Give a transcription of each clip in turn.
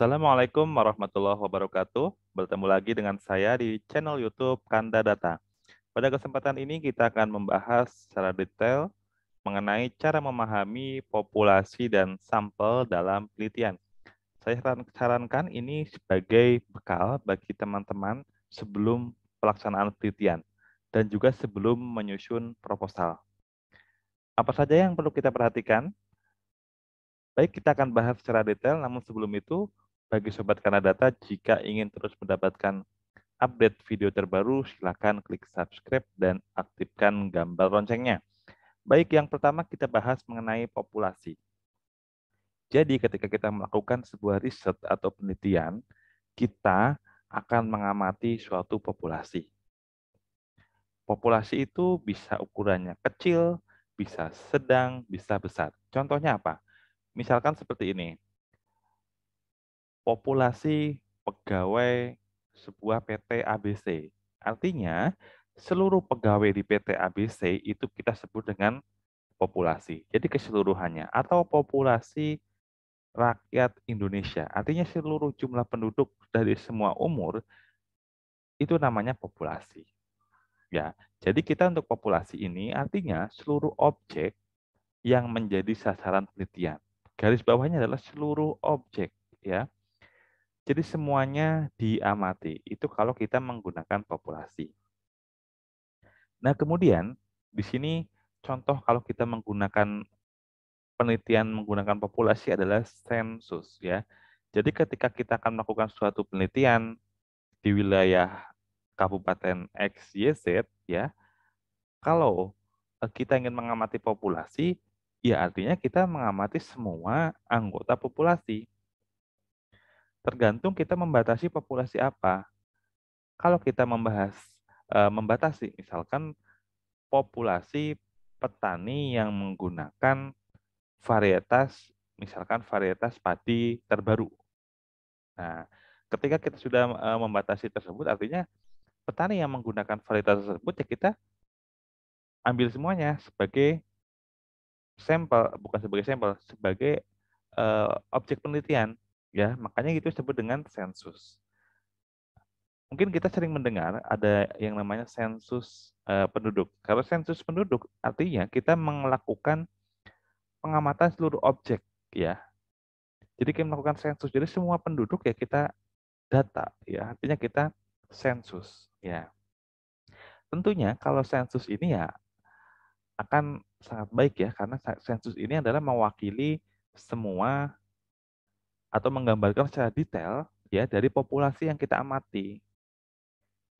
Assalamualaikum warahmatullahi wabarakatuh. Bertemu lagi dengan saya di channel YouTube Kanda Data. Pada kesempatan ini kita akan membahas secara detail mengenai cara memahami populasi dan sampel dalam penelitian. Saya sarankan ini sebagai bekal bagi teman-teman sebelum pelaksanaan penelitian dan juga sebelum menyusun proposal. Apa saja yang perlu kita perhatikan? Baik, kita akan bahas secara detail, namun sebelum itu bagi Sobat Kanadata, jika ingin terus mendapatkan update video terbaru, silakan klik subscribe dan aktifkan gambar loncengnya. Baik, yang pertama kita bahas mengenai populasi. Jadi ketika kita melakukan sebuah riset atau penelitian, kita akan mengamati suatu populasi. Populasi itu bisa ukurannya kecil, bisa sedang, bisa besar. Contohnya apa? Misalkan seperti ini populasi pegawai sebuah PT ABC. Artinya, seluruh pegawai di PT ABC itu kita sebut dengan populasi. Jadi keseluruhannya atau populasi rakyat Indonesia. Artinya seluruh jumlah penduduk dari semua umur itu namanya populasi. Ya. Jadi kita untuk populasi ini artinya seluruh objek yang menjadi sasaran penelitian. Garis bawahnya adalah seluruh objek ya. Jadi semuanya diamati. Itu kalau kita menggunakan populasi. Nah, kemudian di sini contoh kalau kita menggunakan penelitian menggunakan populasi adalah sensus ya. Jadi ketika kita akan melakukan suatu penelitian di wilayah kabupaten XYZ ya, kalau e, kita ingin mengamati populasi, ya artinya kita mengamati semua anggota populasi tergantung kita membatasi populasi apa. Kalau kita membahas e, membatasi misalkan populasi petani yang menggunakan varietas misalkan varietas padi terbaru. Nah, ketika kita sudah e, membatasi tersebut artinya petani yang menggunakan varietas tersebut ya kita ambil semuanya sebagai sampel bukan sebagai sampel sebagai e, objek penelitian Ya, makanya itu disebut dengan sensus. Mungkin kita sering mendengar ada yang namanya sensus uh, penduduk. Kalau sensus penduduk artinya kita melakukan pengamatan seluruh objek ya. Jadi kita melakukan sensus. Jadi semua penduduk ya kita data ya. Artinya kita sensus ya. Tentunya kalau sensus ini ya akan sangat baik ya karena sensus ini adalah mewakili semua atau menggambarkan secara detail ya dari populasi yang kita amati.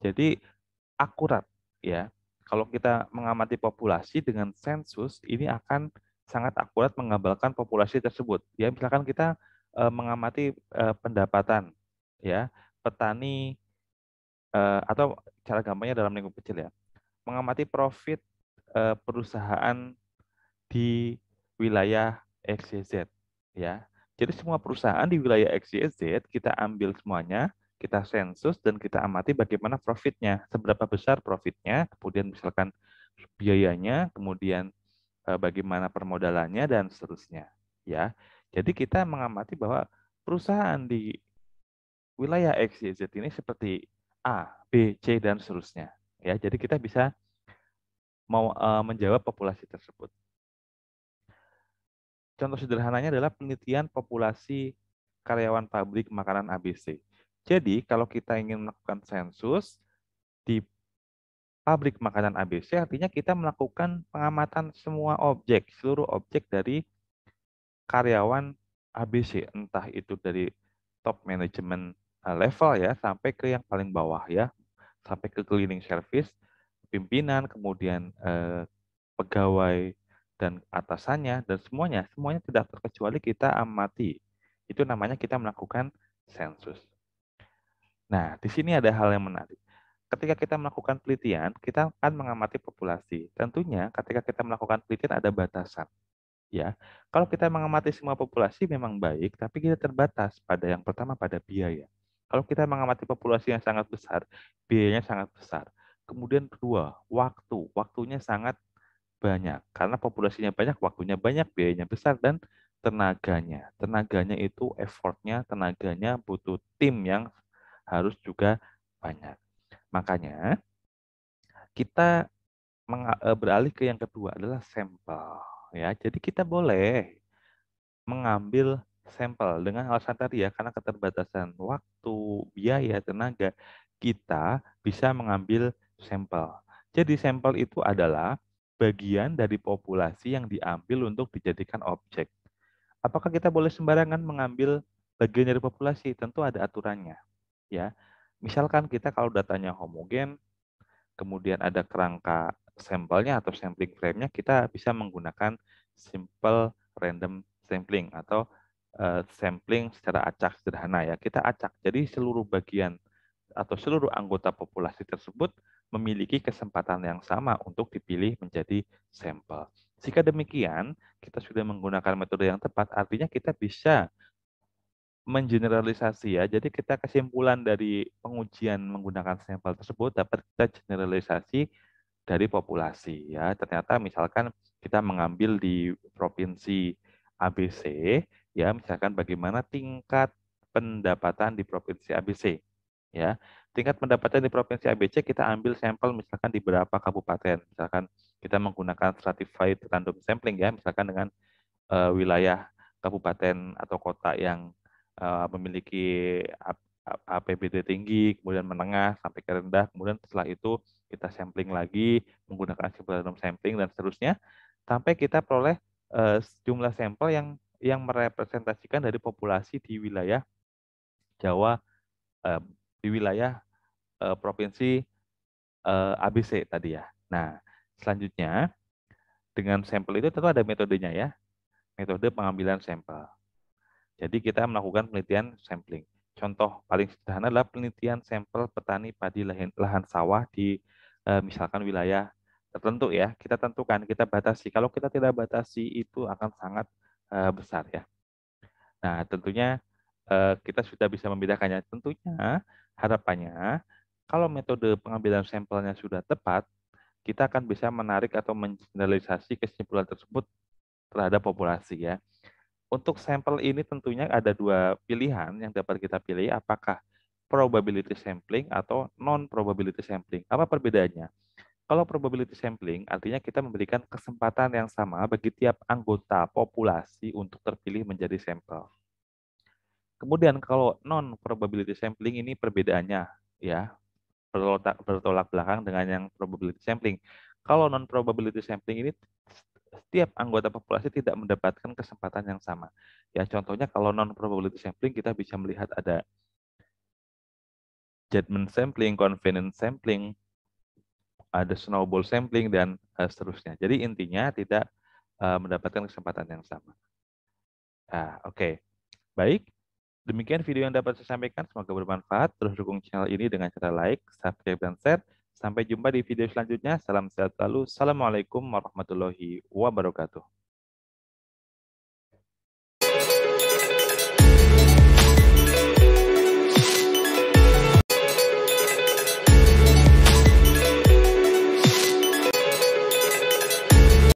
Jadi akurat ya. Kalau kita mengamati populasi dengan sensus ini akan sangat akurat menggambarkan populasi tersebut. Ya misalkan kita e, mengamati e, pendapatan ya petani e, atau cara gampangnya dalam lingkup kecil ya. Mengamati profit e, perusahaan di wilayah XYZ ya jadi semua perusahaan di wilayah XYZ kita ambil semuanya, kita sensus dan kita amati bagaimana profitnya, seberapa besar profitnya, kemudian misalkan biayanya, kemudian eh, bagaimana permodalannya dan seterusnya, ya. Jadi kita mengamati bahwa perusahaan di wilayah XYZ ini seperti A, B, C dan seterusnya, ya. Jadi kita bisa mau eh, menjawab populasi tersebut. Contoh sederhananya adalah penelitian populasi karyawan pabrik makanan ABC. Jadi, kalau kita ingin melakukan sensus di pabrik makanan ABC, artinya kita melakukan pengamatan semua objek, seluruh objek dari karyawan ABC, entah itu dari top management eh, level ya sampai ke yang paling bawah ya sampai ke cleaning service pimpinan kemudian eh, pegawai dan atasannya dan semuanya semuanya tidak terkecuali kita amati itu namanya kita melakukan sensus nah di sini ada hal yang menarik ketika kita melakukan penelitian kita akan mengamati populasi tentunya ketika kita melakukan penelitian ada batasan ya kalau kita mengamati semua populasi memang baik tapi kita terbatas pada yang pertama pada biaya kalau kita mengamati populasi yang sangat besar biayanya sangat besar kemudian kedua waktu waktunya sangat banyak. Karena populasinya banyak, waktunya banyak, biayanya besar, dan tenaganya. Tenaganya itu effortnya, tenaganya butuh tim yang harus juga banyak. Makanya kita e, beralih ke yang kedua adalah sampel. Ya, jadi kita boleh mengambil sampel dengan alasan tadi ya, karena keterbatasan waktu, biaya, tenaga, kita bisa mengambil sampel. Jadi sampel itu adalah bagian dari populasi yang diambil untuk dijadikan objek. Apakah kita boleh sembarangan mengambil bagian dari populasi? Tentu ada aturannya. Ya, misalkan kita kalau datanya homogen, kemudian ada kerangka sampelnya atau sampling frame-nya, kita bisa menggunakan simple random sampling atau eh, sampling secara acak sederhana ya. Kita acak, jadi seluruh bagian atau seluruh anggota populasi tersebut memiliki kesempatan yang sama untuk dipilih menjadi sampel. Jika demikian, kita sudah menggunakan metode yang tepat, artinya kita bisa mengeneralisasi ya. Jadi kita kesimpulan dari pengujian menggunakan sampel tersebut dapat kita generalisasi dari populasi ya. Ternyata misalkan kita mengambil di provinsi ABC ya, misalkan bagaimana tingkat pendapatan di provinsi ABC ya tingkat pendapatan di provinsi ABC kita ambil sampel misalkan di beberapa kabupaten. Misalkan kita menggunakan stratified random sampling ya, misalkan dengan uh, wilayah kabupaten atau kota yang uh, memiliki APBD tinggi, kemudian menengah sampai ke rendah, kemudian setelah itu kita sampling lagi menggunakan sampel random sampling dan seterusnya sampai kita peroleh uh, jumlah sampel yang yang merepresentasikan dari populasi di wilayah Jawa di wilayah uh, provinsi uh, eh, ABC tadi ya. Nah, selanjutnya dengan sampel itu tentu ada metodenya ya. Metode pengambilan sampel. Jadi kita melakukan penelitian sampling. Contoh paling sederhana adalah penelitian sampel petani padi lahan, lahan sawah di uh, misalkan wilayah tertentu ya. Kita tentukan, kita batasi. Kalau kita tidak batasi itu akan sangat uh, besar ya. Nah, tentunya Eh, kita sudah bisa membedakannya. Tentunya harapannya kalau metode pengambilan sampelnya sudah tepat, kita akan bisa menarik atau mengeneralisasi kesimpulan tersebut terhadap populasi ya. Untuk sampel ini tentunya ada dua pilihan yang dapat kita pilih, apakah probability sampling atau non probability sampling. Apa perbedaannya? Kalau probability sampling artinya kita memberikan kesempatan yang sama bagi tiap anggota populasi untuk terpilih menjadi sampel. Kemudian kalau non probability sampling ini perbedaannya ya bertolak, bertolak belakang dengan yang probability sampling. Kalau non probability sampling ini setiap anggota populasi tidak mendapatkan kesempatan yang sama. Ya contohnya kalau non probability sampling kita bisa melihat ada judgment sampling, convenience sampling, ada snowball sampling dan eh, seterusnya. Jadi intinya tidak eh, mendapatkan kesempatan yang sama. Nah, oke. Okay. Baik, Demikian video yang dapat saya sampaikan, semoga bermanfaat. Terus dukung channel ini dengan cara like, subscribe, dan share. Sampai jumpa di video selanjutnya. Salam sehat selalu. Assalamualaikum warahmatullahi wabarakatuh.